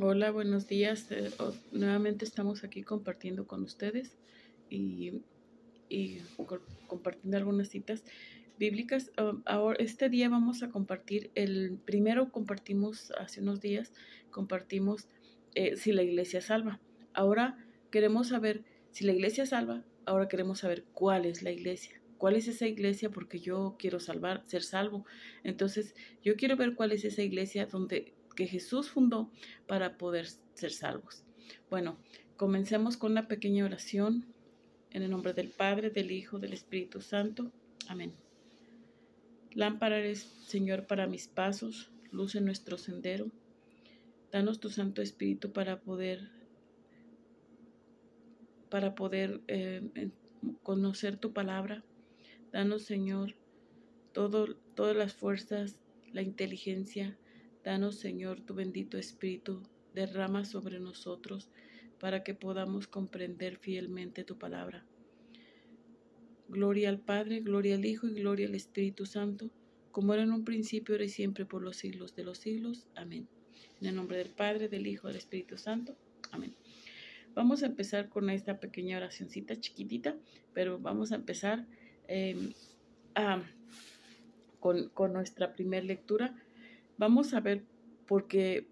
Hola, buenos días. Eh, nuevamente estamos aquí compartiendo con ustedes y, compartiendo algunas citas bíblicas. Ah, ahora, este día vamos a compartir, el primero compartimos, hace unos días compartimos eh, si la iglesia salva. Ahora queremos saber si la iglesia salva, ahora queremos saber cuál es la iglesia cuál es esa iglesia porque yo quiero salvar, ser salvo. Entonces, yo quiero ver cuál es esa iglesia donde que Jesús fundó para poder ser salvos. Bueno, comencemos con una pequeña oración en el nombre del Padre, del Hijo, del Espíritu Santo. Amén. Lámpara eres, Señor, para mis pasos, luz en nuestro sendero. Danos tu Santo Espíritu para poder, para poder eh, conocer tu palabra. Danos, Señor, todo, todas las fuerzas, la inteligencia, Danos, Señor, tu bendito Espíritu, derrama sobre nosotros para que podamos comprender fielmente tu palabra. Gloria al Padre, gloria al Hijo y gloria al Espíritu Santo, como era en un principio, ahora y siempre, por los siglos de los siglos. Amén. En el nombre del Padre, del Hijo, del Espíritu Santo. Amén. Vamos a empezar con esta pequeña oracioncita chiquitita, pero vamos a empezar eh, con, con nuestra primera lectura vamos a ver porque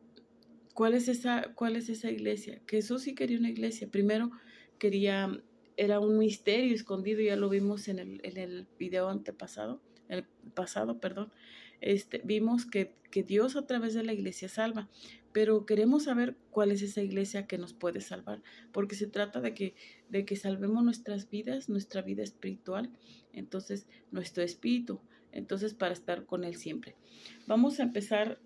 cuál es esa cuál es esa iglesia. Jesús sí quería una iglesia. Primero quería era un misterio escondido, ya lo vimos en el, en el video antepasado, el pasado, perdón. Este, vimos que, que Dios a través de la iglesia salva, pero queremos saber cuál es esa iglesia que nos puede salvar, porque se trata de que, de que salvemos nuestras vidas, nuestra vida espiritual, entonces nuestro espíritu, entonces, para estar con Él siempre. Vamos a empezar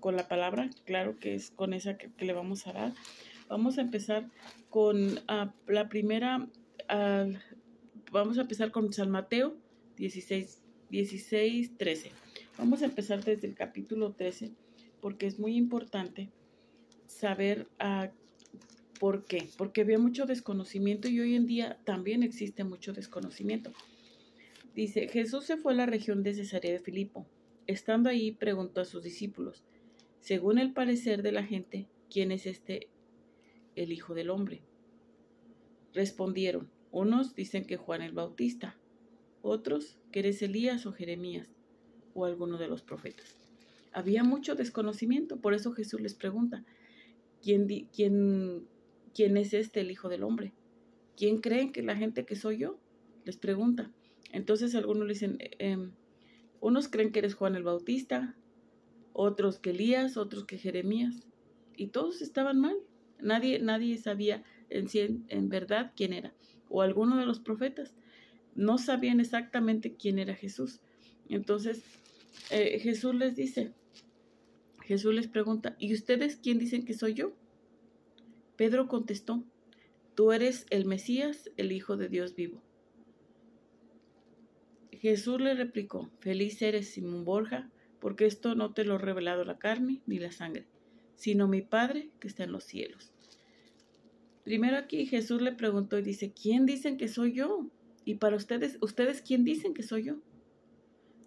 con la palabra, claro que es con esa que, le vamos a dar. Vamos a empezar con ah, la primera, vamos a empezar con San Mateo 16, 16, 13. Vamos a empezar desde el capítulo 13 porque es muy importante saber ah, por qué, porque había mucho desconocimiento y hoy en día también existe mucho desconocimiento. Dice, Jesús se fue a la región de Cesarea de Filipo. Estando ahí, preguntó a sus discípulos, según el parecer de la gente, ¿quién es este el Hijo del Hombre? Respondieron, unos dicen que Juan el Bautista, otros que eres Elías o Jeremías o alguno de los profetas. Había mucho desconocimiento, por eso Jesús les pregunta, ¿quién, quién, quién es este el Hijo del Hombre? ¿Quién creen que la gente que soy yo? Les pregunta. Entonces algunos le dicen, eh, em, unos creen que eres Juan el Bautista, otros que Elías, otros que Jeremías. Y todos estaban mal. Nadie, nadie sabía en, verdad quién era. O alguno de los profetas. No sabían exactamente quién era Jesús. Entonces eh, Jesús les dice, Jesús les pregunta, ¿y ustedes quién dicen que soy yo? Pedro contestó, tú eres el Mesías, el Hijo de Dios vivo. Jesús le replicó, feliz eres Simón Borja, porque esto no te lo ha revelado la carne ni la sangre, sino mi Padre que está en los cielos. Primero aquí Jesús le preguntó y dice, ¿quién dicen que soy yo? Y para ustedes, ¿ustedes quién dicen que soy yo?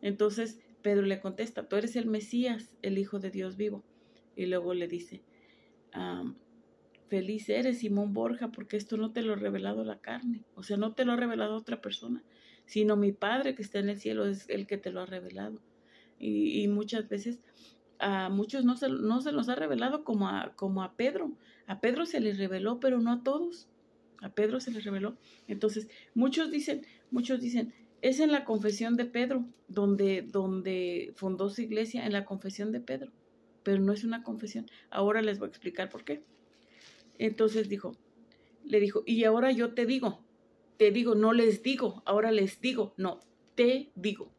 Entonces Pedro le contesta, tú eres el Mesías, el Hijo de Dios vivo. Y luego le dice, ah, feliz eres Simón Borja, porque esto no te lo ha revelado la carne, o sea, no te lo ha revelado otra persona, sino mi Padre que está en el cielo es el que te lo ha revelado. Y, muchas veces a muchos no se, no se los ha revelado como a, como a Pedro. A Pedro se le reveló, pero no a todos. A Pedro se le reveló. Entonces, muchos dicen, muchos dicen, es en la confesión de Pedro, donde, donde fundó su iglesia, en la confesión de Pedro. Pero no es una confesión. Ahora les voy a explicar por qué. Entonces dijo, le dijo, y ahora yo te digo, te digo, no les digo, ahora les digo, no, te digo.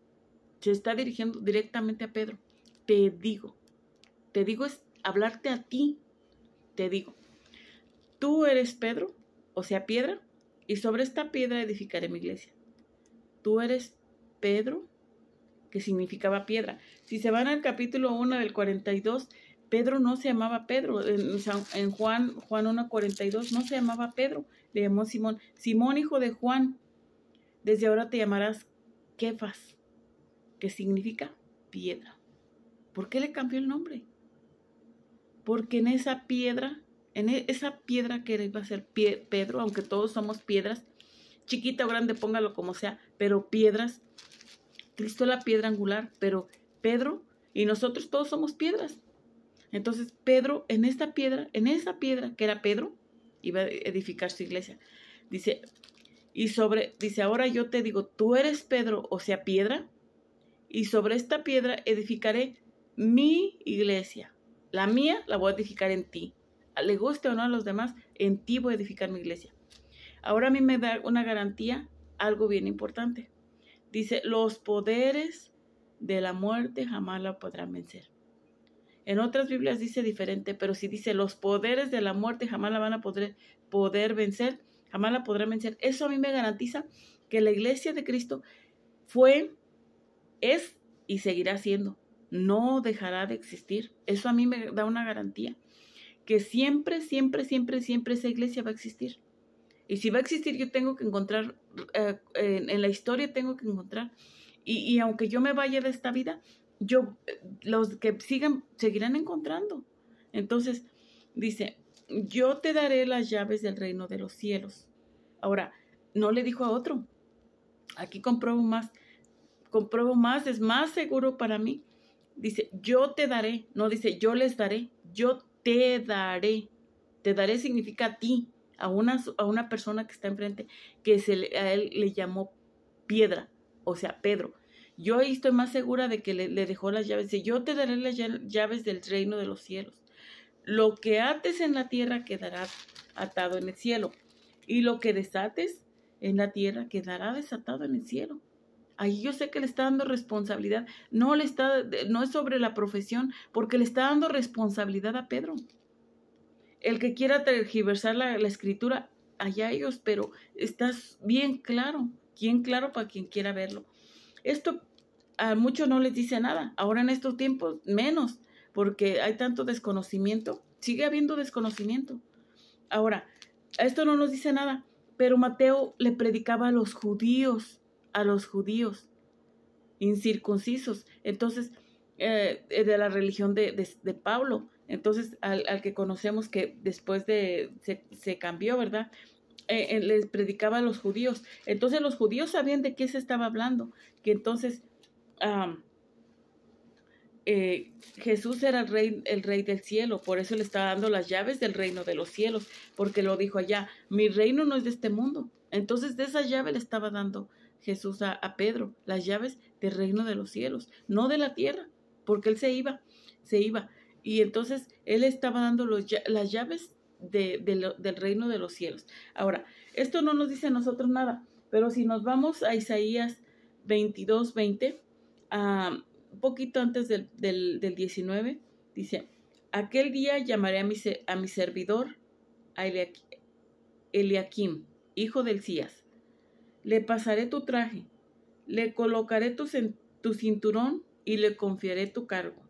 Se está dirigiendo directamente a Pedro. Te digo. Te digo es hablarte a ti. Te digo. Tú eres Pedro, o sea, piedra, y sobre esta piedra edificaré mi iglesia. Tú eres Pedro, que significaba piedra. Si se van al capítulo 1 del 42, Pedro no se llamaba Pedro. En, Juan, Juan 1.42 no se llamaba Pedro. Le llamó Simón. Simón, hijo de Juan, desde ahora te llamarás Kefas, que significa piedra. ¿Por qué le cambió el nombre? Porque en esa piedra, en e, esa piedra que iba a ser Pedro, aunque todos somos piedras, chiquita o grande, póngalo como sea, pero piedras, Cristo es la piedra angular, pero Pedro y nosotros todos somos piedras. Entonces Pedro, en esta piedra, en esa piedra que era Pedro, iba a edificar su iglesia. Dice, y sobre, dice, ahora yo te digo, tú eres Pedro, o sea, piedra, y sobre esta piedra edificaré mi iglesia. La mía la voy a edificar en ti. Le guste o no a los demás, en ti voy a edificar mi iglesia. Ahora a mí me da una garantía, algo bien importante. Dice, los poderes de la muerte jamás la podrán vencer. En otras Biblias dice diferente, pero si dice los poderes de la muerte jamás la van a poder, vencer, jamás la podrán vencer. Eso a mí me garantiza que la iglesia de Cristo fue, es y seguirá siendo. No dejará de existir. Eso a mí me da una garantía. Que siempre, siempre, siempre, siempre esa iglesia va a existir. Y si va a existir, yo tengo que encontrar, eh, en, la historia tengo que encontrar. y aunque yo me vaya de esta vida, yo, los que sigan, seguirán encontrando. Entonces, dice, yo te daré las llaves del reino de los cielos. Ahora, no le dijo a otro. Aquí compruebo más, compruebo más, es más seguro para mí. Dice, yo te daré, no dice, yo les daré, yo te daré. Te daré significa a ti, a una, a una persona que está enfrente, que se, a él le llamó piedra, o sea, Pedro. Yo ahí estoy más segura de que le, dejó las llaves. Dice, yo te daré las llaves del reino de los cielos. Lo que ates en la tierra quedará atado en el cielo. Y lo que desates en la tierra quedará desatado en el cielo. Ahí yo sé que le está dando responsabilidad. No le está, no es sobre la profesión, porque le está dando responsabilidad a Pedro. El que quiera tergiversar la, escritura, allá ellos, pero estás bien claro, bien claro para quien quiera verlo. Esto a muchos no les dice nada. Ahora en estos tiempos, menos, porque hay tanto desconocimiento. Sigue habiendo desconocimiento. Ahora, esto no nos dice nada, pero Mateo le predicaba a los judíos, a los judíos incircuncisos. Entonces, eh, de la religión de, de, Pablo. Entonces, al, que conocemos que después de se, cambió, ¿verdad? Eh, eh, les predicaba a los judíos. Entonces los judíos sabían de qué se estaba hablando, que entonces eh, Jesús era el rey, el rey del cielo, por eso le estaba dando las llaves del reino de los cielos, porque lo dijo allá, mi reino no es de este mundo. Entonces de esa llave le estaba dando Jesús a, Pedro, las llaves del reino de los cielos, no de la tierra, porque él se iba, se iba. Y entonces él estaba dando las llaves del reino de los cielos. Ahora, esto no nos dice a nosotros nada, pero si nos vamos a Isaías 22, 20, un ah, poquito antes del, 19, dice, aquel día llamaré a mi, a mi servidor, a Eliakim, hijo del Cías. Le pasaré tu traje, le colocaré tu, tu cinturón y le confiaré tu cargo.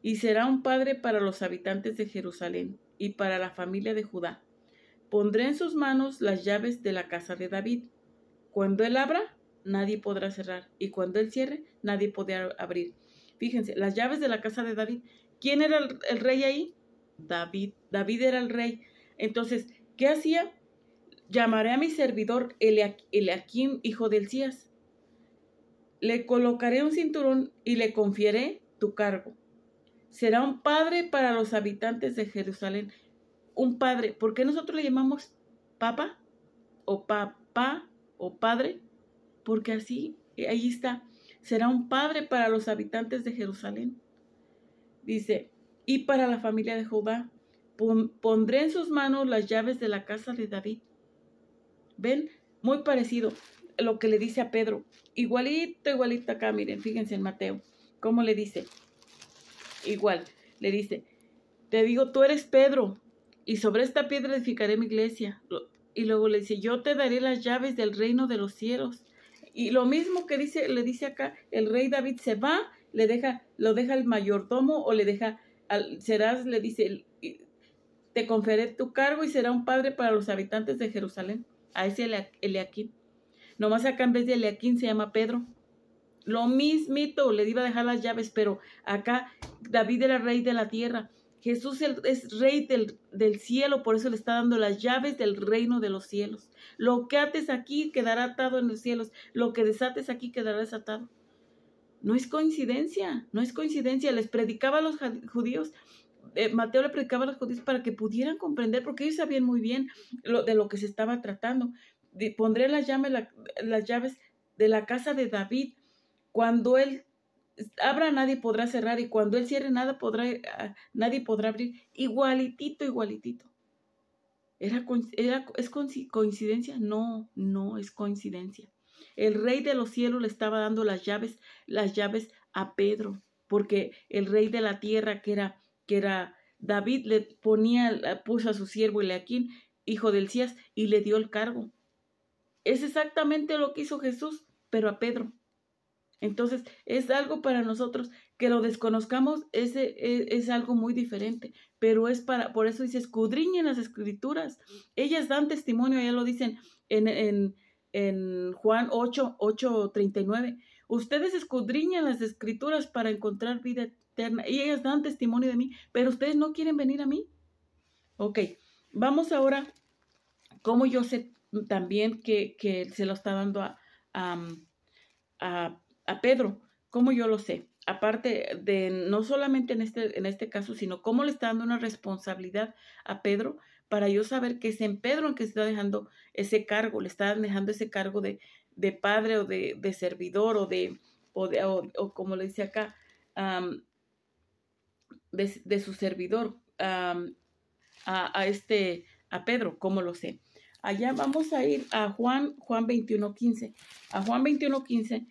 Y será un padre para los habitantes de Jerusalén y para la familia de Judá. Pondré en sus manos las llaves de la casa de David. Cuando él abra, nadie podrá cerrar, y cuando él cierre, nadie podrá abrir. Fíjense, las llaves de la casa de David. ¿Quién era el, rey ahí? David. David era el rey. Entonces, ¿qué hacía? Llamaré a mi servidor Eliakim, hijo de Cías. Le colocaré un cinturón y le confiaré tu cargo. Será un padre para los habitantes de Jerusalén. Un padre. ¿Por qué nosotros le llamamos papa? ¿O papá? ¿O padre? porque así, eh, ahí está, será un padre para los habitantes de Jerusalén. Dice, y para la familia de Jehová, pondré en sus manos las llaves de la casa de David. ¿Ven? Muy parecido lo que le dice a Pedro. Igualito, igualito acá, miren, fíjense en Mateo. ¿Cómo le dice? Igual, le dice, te digo, tú eres Pedro, y sobre esta piedra edificaré mi iglesia. Y luego le dice, yo te daré las llaves del reino de los cielos. Y lo mismo que dice, le dice acá, el rey David se va, le deja, lo deja el mayordomo o le deja, al, serás, le dice, te conferé tu cargo y será un padre para los habitantes de Jerusalén. A ese no Nomás acá en vez de Eliakim se llama Pedro. Lo mismito, le iba a dejar las llaves, pero acá David era rey de la tierra. Jesús es rey del, del, cielo, por eso le está dando las llaves del reino de los cielos. Lo que ates aquí quedará atado en los cielos, lo que desates aquí quedará desatado. No es coincidencia, no es coincidencia. Les predicaba a los judíos, eh, Mateo le predicaba a los judíos para que pudieran comprender, porque ellos sabían muy bien lo, de lo que se estaba tratando. pondré las llaves, las llaves de la casa de David. Cuando él abra nadie podrá cerrar y cuando él cierre nada podrá, ah, nadie podrá abrir. Igualitito, igualitito. Era, ¿Es coincidencia? No, no es coincidencia. El rey de los cielos le estaba dando las llaves, las llaves a Pedro, porque el rey de la tierra, que era, que era David, le ponía, puso a su siervo Eleaquín hijo del Cías, y le dio el cargo. Es exactamente lo que hizo Jesús, pero a Pedro. Entonces, es algo para nosotros que lo desconozcamos, ese e, es, algo muy diferente, pero es para, por eso dice, escudriñen las escrituras. Ellas dan testimonio, ya lo dicen en, Juan 8, 8, 39. Ustedes escudriñan las escrituras para encontrar vida eterna y ellas dan testimonio de mí, pero ustedes no quieren venir a mí. Ok, vamos ahora, como yo sé también que, se lo está dando a a Pedro. ¿Cómo yo lo sé? Aparte de no solamente en este, en este caso, sino cómo le está dando una responsabilidad a Pedro para yo saber que es en Pedro en que se está dejando ese cargo, le está dejando ese cargo de, de padre o de, servidor o de, o, como le dice acá, de, su servidor a, este, a Pedro, como lo sé. Allá vamos a ir a Juan, Juan 21.15. A Juan 21.15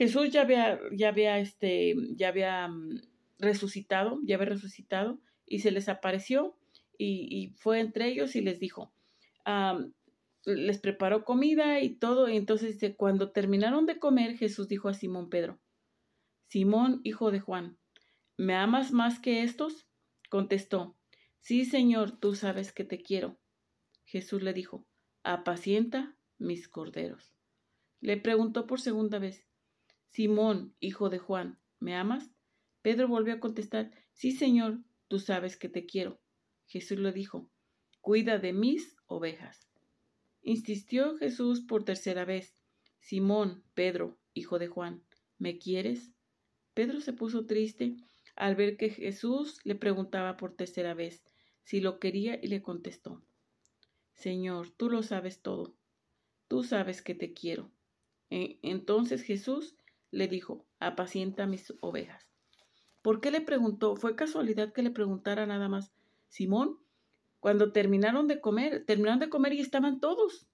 Jesús ya había, ya había, este, ya había mm, resucitado, ya había resucitado, y se les apareció y, fue entre ellos y les dijo, les preparó comida y todo, y entonces cuando terminaron de comer, Jesús dijo a Simón Pedro, Simón, hijo de Juan, ¿me amas más que estos? Contestó, Sí, Señor, tú sabes que te quiero. Jesús le dijo, Apacienta mis corderos. Le preguntó por segunda vez, Simón, hijo de Juan, ¿me amas? Pedro volvió a contestar Sí, Señor, tú sabes que te quiero. Jesús le dijo Cuida de mis ovejas. Insistió Jesús por tercera vez Simón, Pedro, hijo de Juan, ¿me quieres? Pedro se puso triste al ver que Jesús le preguntaba por tercera vez si lo quería y le contestó Señor, tú lo sabes todo. Tú sabes que te quiero. E, entonces Jesús le dijo, apacienta mis ovejas. ¿Por qué le preguntó? Fue casualidad que le preguntara nada más. Simón, cuando terminaron de comer, terminaron de comer y estaban todos,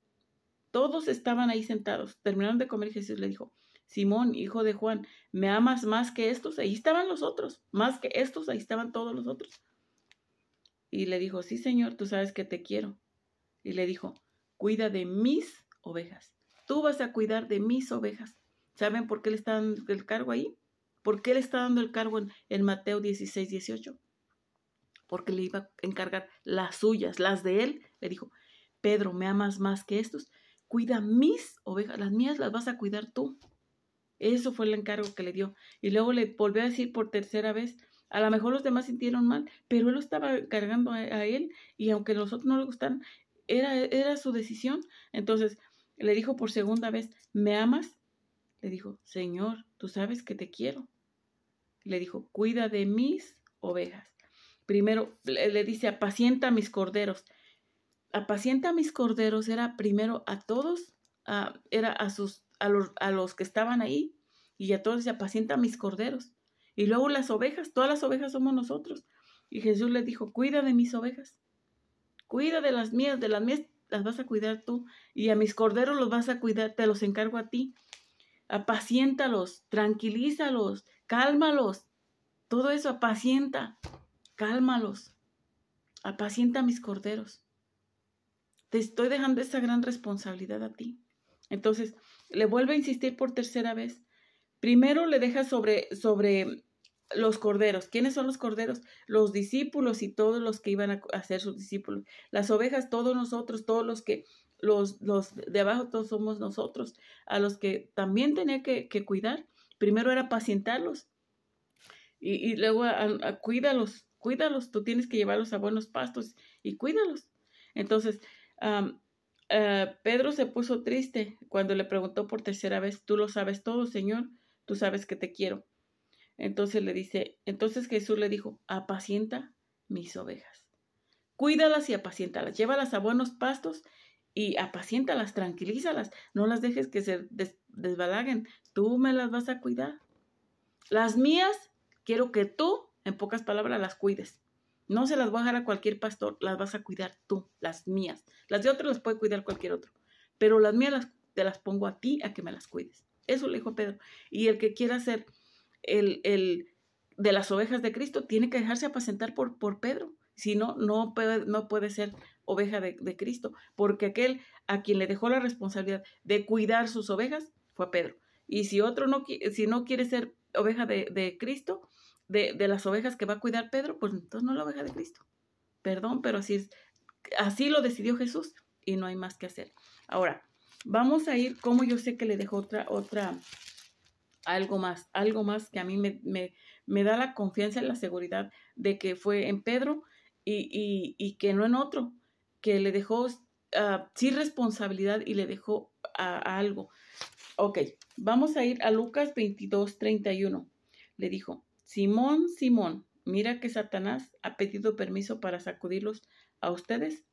todos estaban ahí sentados, terminaron de comer y Jesús le dijo, Simón, hijo de Juan, ¿me amas más que estos? Ahí estaban los otros, más que estos, ahí estaban todos los otros. Y le dijo, sí, Señor, tú sabes que te quiero. Y le dijo, cuida de mis ovejas, tú vas a cuidar de mis ovejas. ¿Saben por qué le está dando el cargo ahí? ¿Por qué le está dando el cargo en, Mateo 16, 18? Porque le iba a encargar las suyas, las de él. Le dijo, Pedro, ¿me amas más que estos? Cuida mis ovejas, las mías las vas a cuidar tú. Eso fue el encargo que le dio. Y luego le volvió a decir por tercera vez, a lo mejor los demás sintieron mal, pero él lo estaba cargando a, él y aunque a los otros no le gustan, era, era su decisión. Entonces le dijo por segunda vez, ¿me amas? Le dijo, Señor, tú sabes que te quiero. Le dijo, cuida de mis ovejas. Primero le dice, apacienta mis corderos. Apacienta mis corderos era primero a todos, a, era a, sus, a, los, a los que estaban ahí y a todos dice, apacienta mis corderos. Y luego las ovejas, todas las ovejas somos nosotros. Y Jesús le dijo, cuida de mis ovejas, cuida de las mías, de las mías las vas a cuidar tú y a mis corderos los vas a cuidar, te los encargo a ti apaciéntalos, tranquilízalos, cálmalos. Todo eso apacienta, cálmalos. Apacienta a mis corderos. Te estoy dejando esa gran responsabilidad a ti. Entonces, le vuelve a insistir por tercera vez. Primero le deja sobre, sobre los corderos. ¿Quiénes son los corderos? Los discípulos y todos los que iban a, a ser sus discípulos. Las ovejas, todos nosotros, todos los que los, los de abajo todos somos nosotros, a los que también tenía que, cuidar. Primero era pacientarlos y, luego cuídalos, cuídalos, tú tienes que llevarlos a buenos pastos y cuídalos. Entonces, eh, Pedro se puso triste cuando le preguntó por tercera vez, tú lo sabes todo, Señor, tú sabes que te quiero. Entonces le dice, entonces Jesús le dijo, apacienta mis ovejas. Cuídalas y apaciéntalas, llévalas a buenos pastos y apaciéntalas, tranquilízalas, no las dejes que se des tú me las vas a cuidar. Las mías, quiero que tú, en pocas palabras, las cuides. No se las voy a dejar a cualquier pastor, las vas a cuidar tú, las mías. Las de otro las puede cuidar cualquier otro, pero las mías te las pongo a ti a que me las cuides. Eso le dijo Pedro. Y el que quiera ser el, el de las ovejas de Cristo tiene que dejarse apacentar por, por Pedro. Si no, no puede, no puede ser oveja de, Cristo, porque aquel a quien le dejó la responsabilidad de cuidar sus ovejas fue a Pedro. Y si otro no, si no quiere ser oveja de, Cristo, de, las ovejas que va a cuidar Pedro, pues entonces no la oveja de Cristo. Perdón, pero así es, así lo decidió Jesús y no hay más que hacer. Ahora, vamos a ir, como yo sé que le dejó otra, otra, algo más, algo más que a mí me, me, da la confianza y la seguridad de que fue en Pedro y, y que no en otro que le dejó ah, sin responsabilidad y le dejó a, algo. Ok, vamos a ir a Lucas 22, 31. Le dijo, Simón, Simón, mira que Satanás ha pedido permiso para sacudirlos a ustedes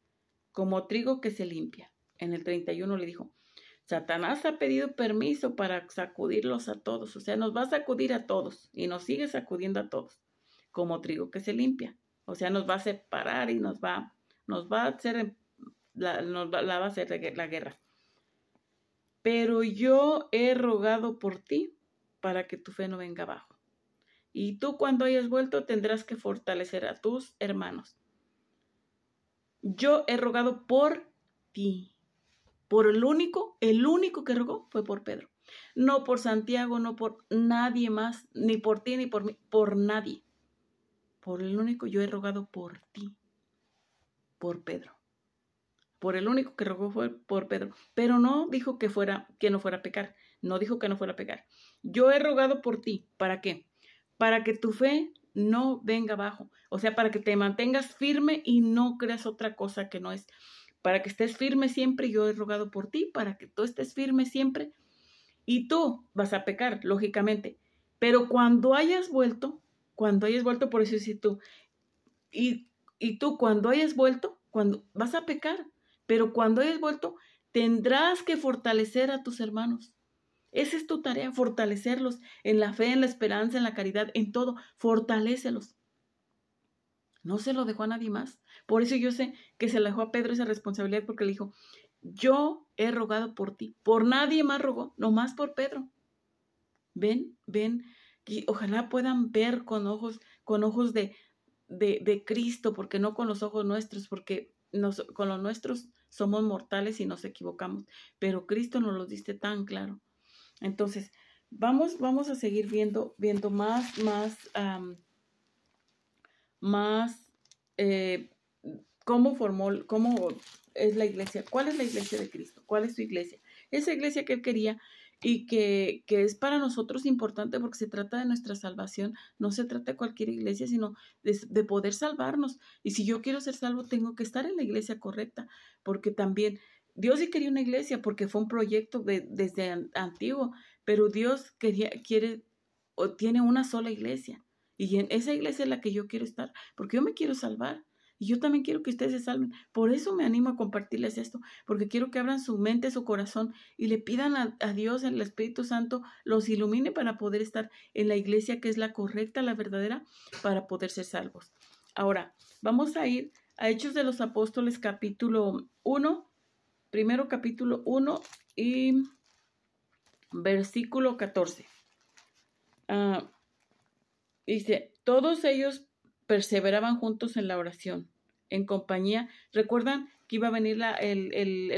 como trigo que se limpia. En el 31 le dijo, Satanás ha pedido permiso para sacudirlos a todos, o sea, nos va a sacudir a todos y nos sigue sacudiendo a todos, como trigo que se limpia, o sea, nos va a separar y nos va nos va a hacer, la, va, a guerra. Pero yo he rogado por ti para que tu fe no venga abajo. Y tú cuando hayas vuelto tendrás que fortalecer a tus hermanos. Yo he rogado por ti. Por el único, el único que rogó fue por Pedro. No por Santiago, no por nadie más, ni por ti, ni por mí, por nadie. Por el único yo he rogado por ti por Pedro. Por el único que rogó fue por Pedro, pero no dijo que fuera que no fuera a pecar, no dijo que no fuera a pecar. Yo he rogado por ti, ¿para qué? Para que tu fe no venga abajo, o sea, para que te mantengas firme y no creas otra cosa que no es. Para que estés firme siempre, yo he rogado por ti, para que tú estés firme siempre. Y tú vas a pecar, lógicamente. Pero cuando hayas vuelto, cuando hayas vuelto, por eso si tú, y y tú cuando hayas vuelto, cuando vas a pecar, pero cuando hayas vuelto, tendrás que fortalecer a tus hermanos. Esa es tu tarea, fortalecerlos en la fe, en la esperanza, en la caridad, en todo. Fortalecelos. No se lo dejó a nadie más. Por eso yo sé que se le dejó a Pedro esa responsabilidad porque le dijo, yo he rogado por ti. Por nadie más rogó, nomás por Pedro. Ven, ven, y ojalá puedan ver con ojos, con ojos de, de, Cristo, porque no con los ojos nuestros, porque con los nuestros somos mortales y nos equivocamos, pero Cristo nos lo diste tan claro. Entonces, vamos, vamos a seguir viendo, viendo más, más, más eh, cómo formó, cómo es la iglesia, cuál es la iglesia de Cristo, cuál es su iglesia. Esa iglesia que él quería y que, que, es para nosotros importante porque se trata de nuestra salvación, no se trata de cualquier iglesia, sino de, poder salvarnos. Y si yo quiero ser salvo, tengo que estar en la iglesia correcta, porque también Dios sí quería una iglesia porque fue un proyecto de, desde antiguo, pero Dios quería, quiere o tiene una sola iglesia. Y en esa iglesia es la que yo quiero estar, porque yo me quiero salvar. Y yo también quiero que ustedes se salven. Por eso me animo a compartirles esto, porque quiero que abran su mente, su corazón y le pidan a, Dios en el Espíritu Santo, los ilumine para poder estar en la iglesia que es la correcta, la verdadera, para poder ser salvos. Ahora, vamos a ir a Hechos de los Apóstoles capítulo 1, primero capítulo 1 y versículo 14. Ah, dice, todos ellos perseveraban juntos en la oración, en compañía. ¿Recuerdan que iba a venir la, el,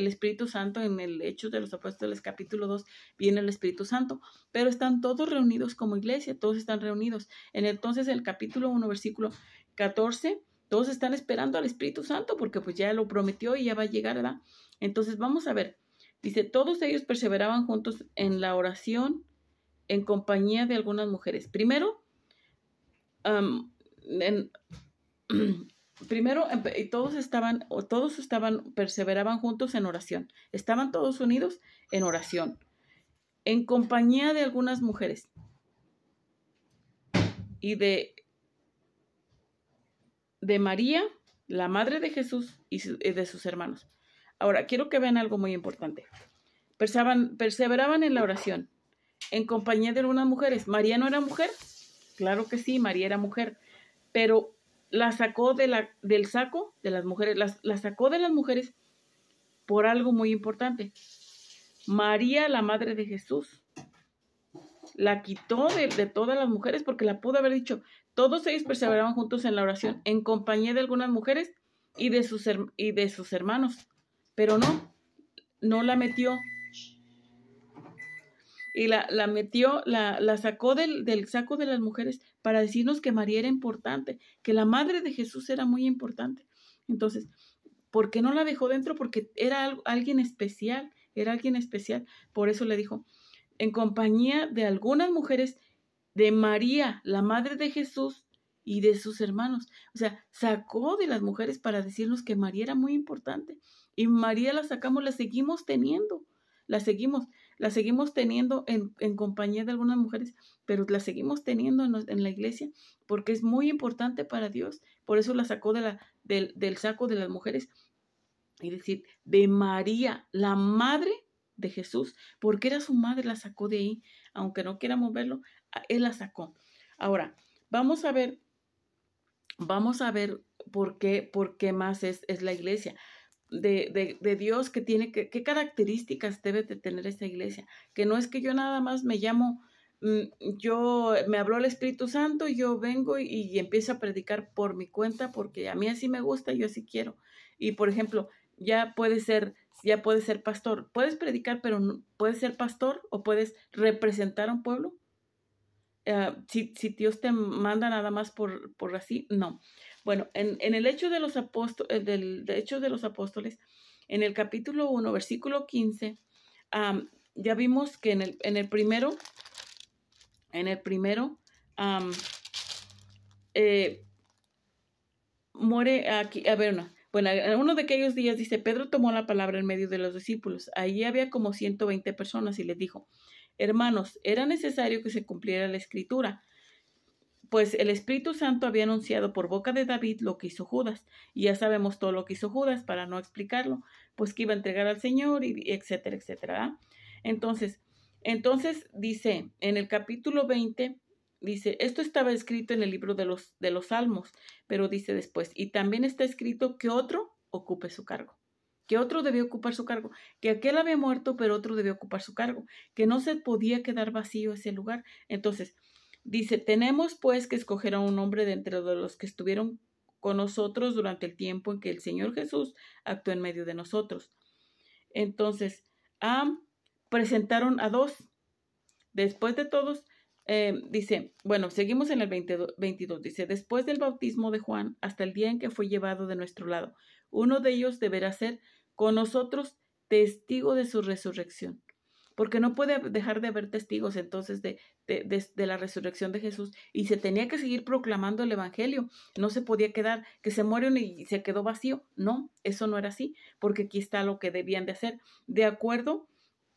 Espíritu Santo en el hecho de los Apóstoles capítulo 2? Viene el Espíritu Santo, pero están todos reunidos como iglesia, todos están reunidos. En entonces el capítulo 1, versículo 14, todos están esperando al Espíritu Santo porque pues ya lo prometió y ya va a llegar, ¿verdad? Entonces vamos a ver. Dice, todos ellos perseveraban juntos en la oración en compañía de algunas mujeres. Primero, en, primero todos estaban, todos estaban, perseveraban juntos en oración, estaban todos unidos en oración, en compañía de algunas mujeres y de, de María, la madre de Jesús y de sus hermanos. Ahora, quiero que vean algo muy importante. perseveraban en la oración, en compañía de algunas mujeres. ¿María no era mujer? Claro que sí, María era mujer pero la sacó del saco de las mujeres, la sacó de las mujeres por algo muy importante. María, la madre de Jesús, la quitó de, todas las mujeres porque la pudo haber dicho, todos ellos perseveraban juntos en la oración, en compañía de algunas mujeres y de sus, y de sus hermanos, pero no, no la metió. Y la, metió, la, sacó del saco de las mujeres para decirnos que María era importante, que la madre de Jesús era muy importante. Entonces, ¿por qué no la dejó dentro? Porque era alguien especial, era alguien especial. Por eso le dijo, en compañía de algunas mujeres, de María, la madre de Jesús, y de sus hermanos. O sea, sacó de las mujeres para decirnos que María era muy importante. Y María la sacamos, la seguimos teniendo, la seguimos la seguimos teniendo en, en compañía de algunas mujeres, pero la seguimos teniendo en, la iglesia porque es muy importante para Dios. Por eso la sacó de la, del, saco de las mujeres. Es decir, de María, la madre de Jesús, porque era su madre, la sacó de ahí, aunque no quiera moverlo, él la sacó. Ahora, vamos a ver, vamos a ver por qué, por qué más es, es la iglesia de, de, Dios que tiene, qué características debe de tener esta iglesia, que no es que yo nada más me llamo, mm, yo me habló el Espíritu Santo, yo vengo y, empiezo a predicar por mi cuenta porque a mí así me gusta, yo así quiero. Y por ejemplo, ya puede ser ya puede ser pastor. Puedes predicar, pero no, puedes ser pastor o puedes representar a un pueblo. Ah, si, si, Dios te manda nada más por, por así, no. Bueno, en, el hecho de los apóstoles, eh, del de los Apóstoles, en el capítulo 1, versículo 15, ya vimos que en el, en el primero, en el primero, eh, muere aquí, a ah, ver, Bueno, en uno de aquellos días dice, Pedro tomó la palabra en medio de los discípulos. Allí había como 120 personas y les dijo, hermanos, era necesario que se cumpliera la escritura pues el Espíritu Santo había anunciado por boca de David lo que hizo Judas, y ya sabemos todo lo que hizo Judas para no explicarlo, pues que iba a entregar al Señor, y etcétera, etcétera. Entonces, entonces dice en el capítulo 20, dice, esto estaba escrito en el libro de los, de los Salmos, pero dice después, y también está escrito que otro ocupe su cargo que otro debía ocupar su cargo, que aquel había muerto, pero otro debía ocupar su cargo, que no se podía quedar vacío ese lugar. Entonces, Dice, tenemos pues que escoger a un hombre de entre los que estuvieron con nosotros durante el tiempo en que el Señor Jesús actuó en medio de nosotros. Entonces, presentaron a dos. Después de todos, em, dice, bueno, seguimos en el 22, dice, después del bautismo de Juan hasta el día en que fue llevado de nuestro lado, uno de ellos deberá ser con nosotros testigo de su resurrección porque no puede dejar de haber testigos entonces de, la resurrección de Jesús y se tenía que seguir proclamando el Evangelio, no se podía quedar que se murieron y se quedó vacío, no, eso no era así, porque aquí está lo que debían de hacer, de acuerdo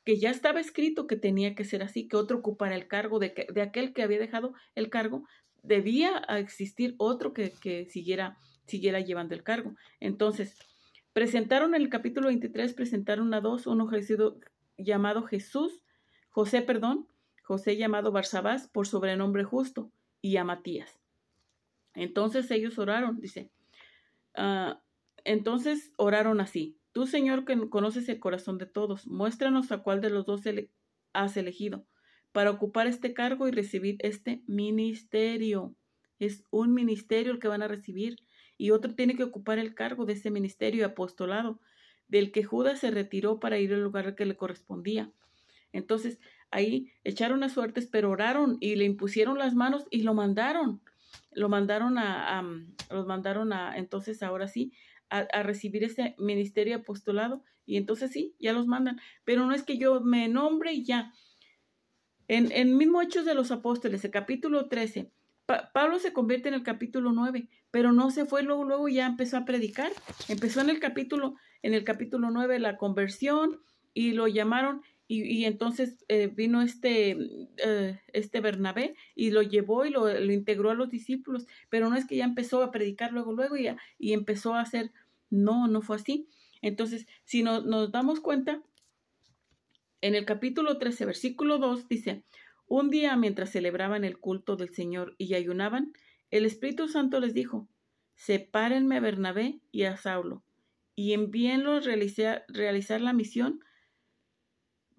que ya estaba escrito que tenía que ser así, que otro ocupara el cargo de, aquel que había dejado el cargo, debía existir otro que, siguiera, siguiera llevando el cargo. Entonces, presentaron en el capítulo 23, presentaron a dos, uno ejercido, llamado Jesús, José, perdón, José llamado Barsabás por sobrenombre justo, y a Matías. Entonces ellos oraron, dice, ah, entonces oraron así, tú Señor que conoces el corazón de todos, muéstranos a cuál de los dos has elegido para ocupar este cargo y recibir este ministerio. Es un ministerio el que van a recibir y otro tiene que ocupar el cargo de ese ministerio y apostolado del que Judas se retiró para ir al lugar que le correspondía. Entonces, ahí echaron las suertes, pero oraron y le impusieron las manos y lo mandaron. Lo mandaron a, los mandaron a, entonces ahora sí, a, recibir ese ministerio apostolado. Y entonces sí, ya los mandan. Pero no es que yo me nombre y ya. En, en mismo Hechos de los Apóstoles, el capítulo 13, Pablo se convierte en el capítulo 9, pero no se fue luego, luego ya empezó a predicar. Empezó en el capítulo, en el capítulo 9 la conversión y lo llamaron y, entonces eh, vino este, eh, este Bernabé y lo llevó y lo, integró a los discípulos, pero no es que ya empezó a predicar luego, luego y, y empezó a hacer, no, no fue así. Entonces, si nos damos cuenta, en el capítulo 13, versículo 2 dice, un día, mientras celebraban el culto del Señor y ayunaban, el Espíritu Santo les dijo, Sepárenme a Bernabé y a Saulo, y envíenlos a realizar, la misión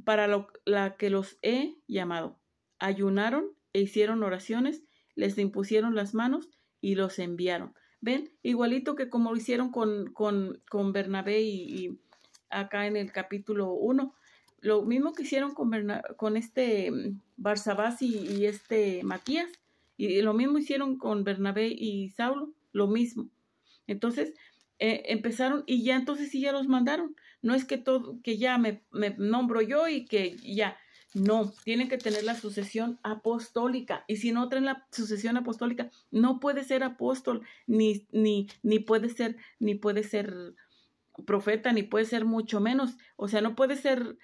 para la que los he llamado. Ayunaron e hicieron oraciones, les impusieron las manos y los enviaron. ¿Ven? Igualito que como lo hicieron con, Bernabé y, y, acá en el capítulo 1, lo mismo que hicieron con, con este mm, Barsabás y, este Matías, y lo mismo hicieron con Bernabé y Saulo, lo mismo. Entonces, eh, empezaron y ya entonces sí ya los mandaron. No es que todo, que ya me, me nombro yo y que ya. No, tienen que tener la sucesión apostólica. Y si no traen la sucesión apostólica, no puede ser apóstol, ni, ni, ni puede ser, ni puede ser profeta, ni puede ser mucho menos. O sea, no puede ser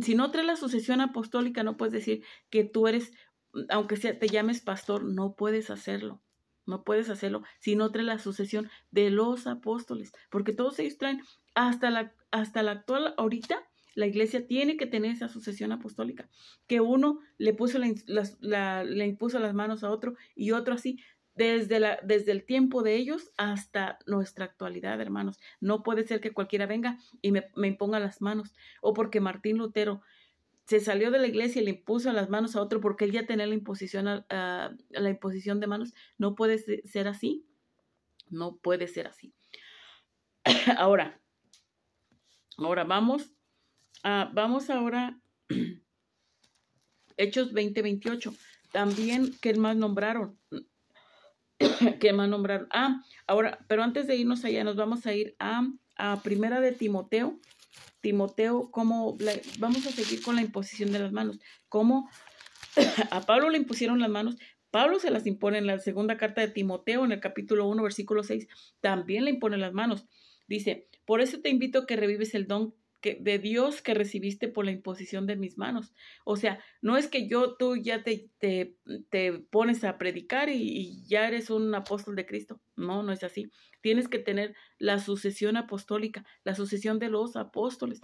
si no trae la sucesión apostólica, no puedes decir que tú eres, aunque sea, te llames pastor, no puedes hacerlo. No puedes hacerlo si no trae la sucesión de los apóstoles, porque todos ellos traen hasta la, hasta la actual, ahorita, la iglesia tiene que tener esa sucesión apostólica, que uno le puso le impuso las manos a otro y otro así, desde, la, desde el tiempo de ellos hasta nuestra actualidad, hermanos. No puede ser que cualquiera venga y me, me imponga las manos. O porque Martín Lutero se salió de la iglesia y le impuso las manos a otro porque él ya tenía la imposición, ah, la imposición de manos. No puede ser así. No puede ser así. ahora, ahora vamos. A, vamos ahora. Hechos 2028 También, ¿qué más nombraron? que más nombrar? Ah, ahora, pero antes de irnos allá, nos vamos a ir a, primera de Timoteo. Timoteo, cómo vamos a seguir con la imposición de las manos. Cómo a Pablo le impusieron las manos, Pablo se las impone en la segunda carta de Timoteo, en el capítulo 1, versículo 6, también le impone las manos. Dice, por eso te invito a que revives el don de Dios que recibiste por la imposición de mis manos. O sea, no es que yo, tú ya te, te, te pones a predicar y, ya eres un apóstol de Cristo. No, no es así. Tienes que tener la sucesión apostólica, la sucesión de los apóstoles.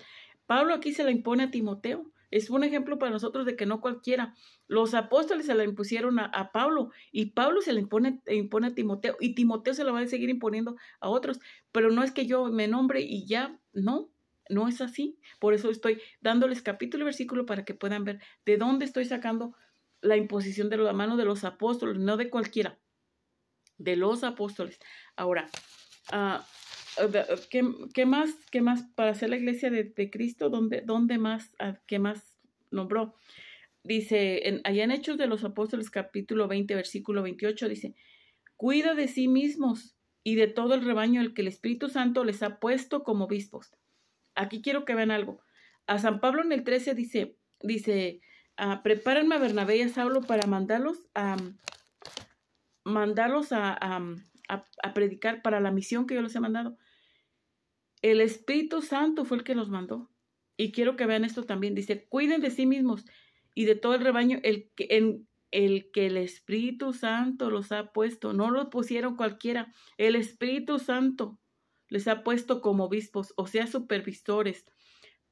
Pablo aquí se la impone a Timoteo. Es un ejemplo para nosotros de que no cualquiera. Los apóstoles se la impusieron a, a Pablo y Pablo se la impone, e impone a Timoteo y Timoteo se la va a seguir imponiendo a otros. Pero no es que yo me nombre y ya, no, no es así. Por eso estoy dándoles capítulo y versículo para que puedan ver de dónde estoy sacando la imposición de la mano de los apóstoles, no de cualquiera, de los apóstoles. Ahora, ah, ah, ah, ¿qué, más? ¿Qué más para hacer la iglesia de, Cristo? ¿Dónde, dónde más? ¿Qué más nombró? Dice, en, allá en Hechos de los Apóstoles capítulo 20, versículo 28, dice, cuida de sí mismos y de todo el rebaño el que el Espíritu Santo les ha puesto como obispos Aquí quiero que vean algo. A San Pablo en el 13 dice, dice, ah, prepárenme a Bernabé y a Saulo para mandarlos a, mandarlos a, a, predicar para la misión que yo les he mandado. El Espíritu Santo fue el que los mandó. Y quiero que vean esto también. Dice, cuiden de sí mismos y de todo el rebaño el que, en, el que el Espíritu Santo los ha puesto. No los pusieron cualquiera. El Espíritu Santo les ha puesto como obispos, o sea, supervisores.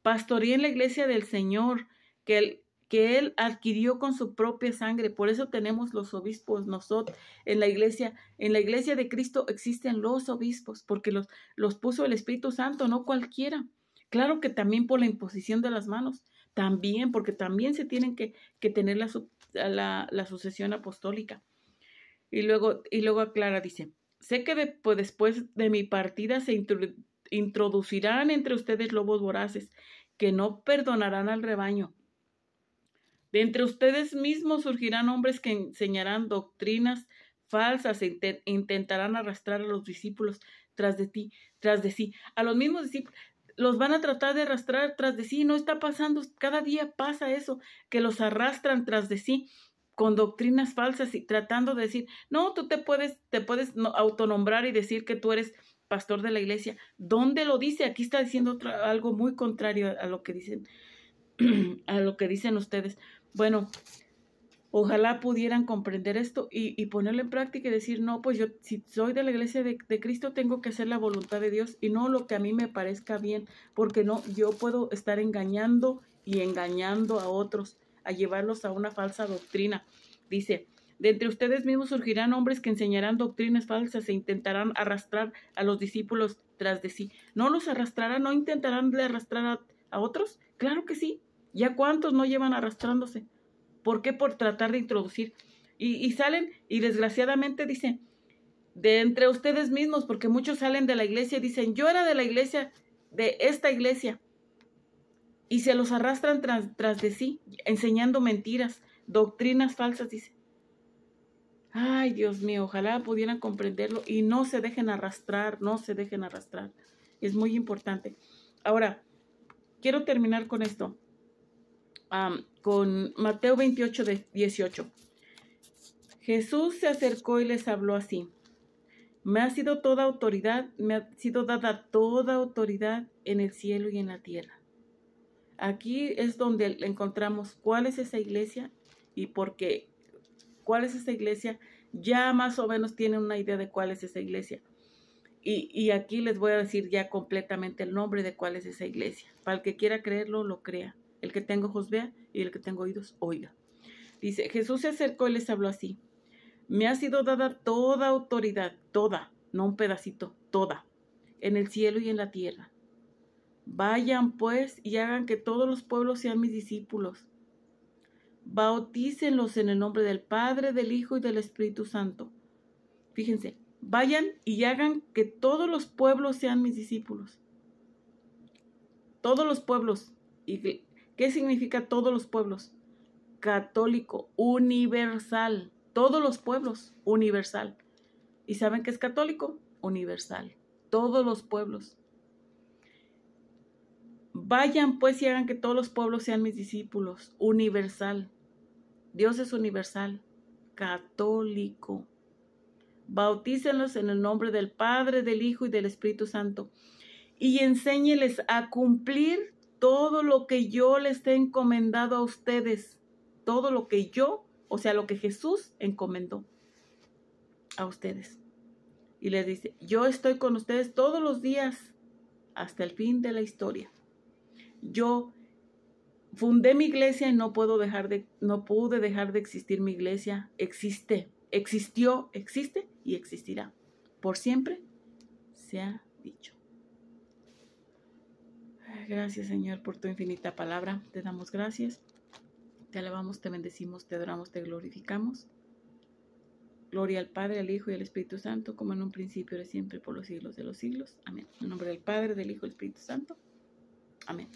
Pastoría en la iglesia del Señor, que él, que él adquirió con su propia sangre. Por eso tenemos los obispos nosotros en la iglesia. En la iglesia de Cristo existen los obispos, porque los, los puso el Espíritu Santo, no cualquiera. Claro que también por la imposición de las manos, también, porque también se tienen que, tener la, sucesión apostólica. Y luego, y luego aclara, dice, Sé que pues, después de mi partida se introducirán entre ustedes lobos voraces que no perdonarán al rebaño. De entre ustedes mismos surgirán hombres que enseñarán doctrinas falsas e intentarán arrastrar a los discípulos tras de ti, tras de sí. A los mismos discípulos los van a tratar de arrastrar tras de sí. No está pasando, cada día pasa eso, que los arrastran tras de sí con doctrinas falsas y tratando de decir, no, tú te puedes, te puedes autonombrar y decir que tú eres pastor de la iglesia. ¿Dónde lo dice? Aquí está diciendo algo muy contrario a lo que dicen, a lo que dicen ustedes. Bueno, ojalá pudieran comprender esto y, y, ponerlo en práctica y decir, no, pues yo si soy de la iglesia de, Cristo tengo que hacer la voluntad de Dios y no lo que a mí me parezca bien, porque no, yo puedo estar engañando y engañando a otros a llevarlos a una falsa doctrina. Dice, de entre ustedes mismos surgirán hombres que enseñarán doctrinas falsas e intentarán arrastrar a los discípulos tras de sí. ¿No los arrastrarán? ¿No intentarán arrastrar a, otros? Claro que sí. ¿Ya cuántos no llevan arrastrándose? ¿Por qué? Por tratar de introducir. Y, y salen y desgraciadamente dice de entre ustedes mismos, porque muchos salen de la iglesia y dicen, yo era de la iglesia, de esta iglesia, y se los arrastran tras, de sí, enseñando mentiras, doctrinas falsas, dice. Ay, Dios mío, ojalá pudieran comprenderlo y no se dejen arrastrar, no se dejen arrastrar. Es muy importante. Ahora, quiero terminar con esto, con Mateo 28, 18. Jesús se acercó y les habló así. Me ha sido toda autoridad, me ha sido dada toda autoridad en el cielo y en la tierra. Aquí es donde encontramos cuál es esa iglesia y por qué. ¿Cuál es esa iglesia? Ya más o menos tienen una idea de cuál es esa iglesia. Y, y, aquí les voy a decir ya completamente el nombre de cuál es esa iglesia. Para el que quiera creerlo, lo crea. El que tenga ojos vea y el que tenga oídos oiga. Dice, Jesús se acercó y les habló así. Me ha sido dada toda autoridad, toda, no un pedacito, toda, en el cielo y en la tierra. Vayan pues y hagan que todos los pueblos sean mis discípulos. Bautícenlos en el nombre del Padre, del Hijo y del Espíritu Santo. Fíjense, vayan y hagan que todos los pueblos sean mis discípulos. Todos los pueblos. ¿Y qué significa todos los pueblos? Católico, universal. Todos los pueblos, universal. ¿Y saben qué es católico? Universal. Todos los pueblos. Vayan pues y hagan que todos los pueblos sean mis discípulos. Universal. Dios es universal, católico. Bautícenlos en el nombre del Padre, del Hijo y del Espíritu Santo. Y enséñeles a cumplir todo lo que yo les he encomendado a ustedes. Todo lo que yo, o sea, lo que Jesús encomendó a ustedes. Y les dice, yo estoy con ustedes todos los días hasta el fin de la historia yo fundé mi iglesia y no puedo dejar de, no pude dejar de existir mi iglesia. Existe, existió, existe y existirá. Por siempre se ha dicho. Gracias Señor por tu infinita palabra. Te damos gracias. Te alabamos, te bendecimos, te adoramos, te glorificamos. Gloria al Padre, al Hijo y al Espíritu Santo, como en un principio, ahora siempre, por los siglos de los siglos. Amén. En nombre del Padre, del Hijo y del Espíritu Santo. Amén.